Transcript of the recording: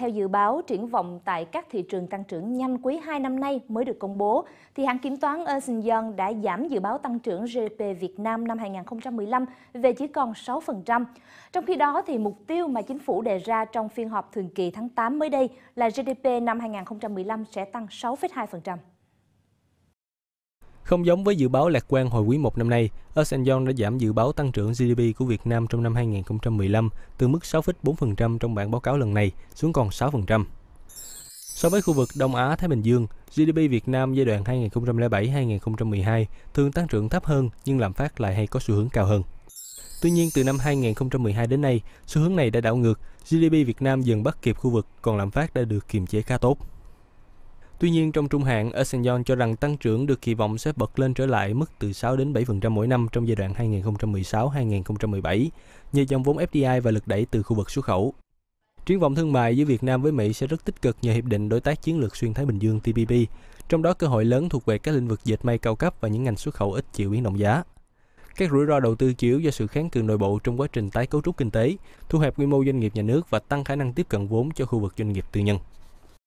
Theo dự báo, triển vọng tại các thị trường tăng trưởng nhanh quý 2 năm nay mới được công bố, thì hãng kiểm toán Ernst Young đã giảm dự báo tăng trưởng GDP Việt Nam năm 2015 về chỉ còn 6%. Trong khi đó, thì mục tiêu mà chính phủ đề ra trong phiên họp thường kỳ tháng 8 mới đây là GDP năm 2015 sẽ tăng 6,2%. Không giống với dự báo lạc quan hồi quý 1 năm nay, Ernst đã giảm dự báo tăng trưởng GDP của Việt Nam trong năm 2015 từ mức 6,4% trong bản báo cáo lần này xuống còn 6%. So với khu vực Đông Á Thái Bình Dương, GDP Việt Nam giai đoạn 2007-2012 thường tăng trưởng thấp hơn nhưng lạm phát lại hay có xu hướng cao hơn. Tuy nhiên từ năm 2012 đến nay, xu hướng này đã đảo ngược, GDP Việt Nam dần bắt kịp khu vực còn lạm phát đã được kiềm chế khá tốt. Tuy nhiên, trong trung hạn, Ascension cho rằng tăng trưởng được kỳ vọng sẽ bật lên trở lại mức từ 6 đến 7% mỗi năm trong giai đoạn 2016-2017 nhờ dòng vốn FDI và lực đẩy từ khu vực xuất khẩu. Triển vọng thương mại giữa Việt Nam với Mỹ sẽ rất tích cực nhờ Hiệp định Đối tác Chiến lược Xuyên Thái Bình Dương TPP, trong đó cơ hội lớn thuộc về các lĩnh vực dệt may cao cấp và những ngành xuất khẩu ít chịu biến động giá. Các rủi ro đầu tư chiếu do sự kháng cự nội bộ trong quá trình tái cấu trúc kinh tế, thu hẹp quy mô doanh nghiệp nhà nước và tăng khả năng tiếp cận vốn cho khu vực doanh nghiệp tư nhân.